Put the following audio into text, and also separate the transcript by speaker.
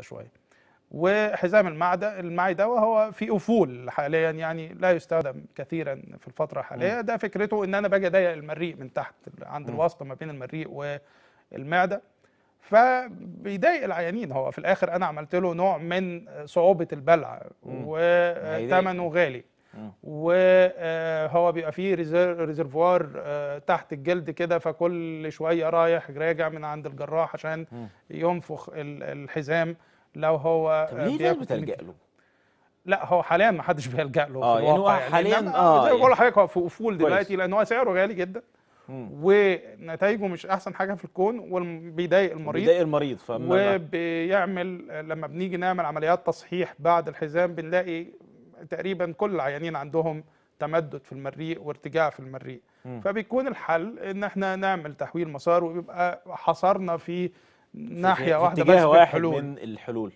Speaker 1: شويه وحزام المعدة المعدة وهو في أفول حاليا يعني لا يستخدم كثيرا في الفترة الحالية ده فكرته إن أنا باجي أضيق المريء من تحت عند الواسطة ما بين المريء والمعدة فبيضايق العيانين هو في الآخر أنا عملت له نوع من صعوبة البلع وثمنه غالي و بيبقى فيه ريزرفوار آه، تحت الجلد كده فكل شويه رايح راجع من عند الجراح عشان ينفخ الحزام لو هو آه، طب ليه بتلجأ له؟ لا هو حاليا ما حدش بيلجأ له اه في يعني هو يعني، حاليا يعني اه زي ما بقول يعني لحضرتك هو في افول دلوقتي لان هو سعره غالي جدا ونتائجه مش احسن حاجه في الكون وبيضايق المريض بيضايق المريض فما وبيعمل لما بنيجي نعمل عمليات تصحيح بعد الحزام بنلاقي تقريبا كل العيانين عندهم تمدد في المريء وارتجاع في المريء م. فبيكون الحل ان احنا نعمل تحويل مسار ويبقى حصرنا في ناحيه في واحده بس في الحلول من الحلول